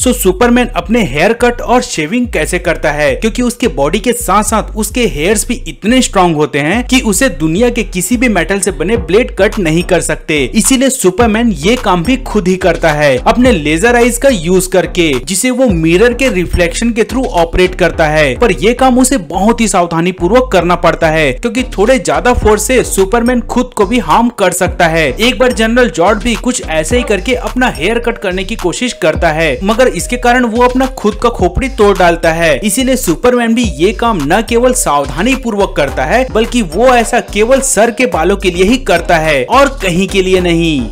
सो Superman अपने hair cut और shaving कैसे करता है क्योंकि उसके बॉडी के साथ साथ उसके हेयर्स भी इतने स्ट्रांग होते हैं कि उसे दुनिया के किसी भी मेटल से बने ब्लेड कट नहीं कर सकते इसीलिए सुपरमैन ये काम भी खुद ही करता है अपने लेजर आइज का यूज करके जिसे वो मिरर के रिफ्लेक्शन के थ्रू ऑपरेट करता है पर यह काम उसे बहुत ही सावधानी पूर्वक करना पड़ता है क्योंकि थोड़े ज्यादा फोर्स से सुपरमैन खुद को भी हार्म कर सकता है एक बार जनरल जॉर्ज भी कुछ ऐसे ही करके अपना हेयर कट करने की कोशिश करता है मगर पर इसके कारण वो अपना खुद का खोपड़ी तोड़ डालता है इसीलिए सुपरमैन भी ये काम न केवल सावधानी पूर्वक करता है बल्कि वो ऐसा केवल सर के बालों के लिए ही करता है और कहीं के लिए नहीं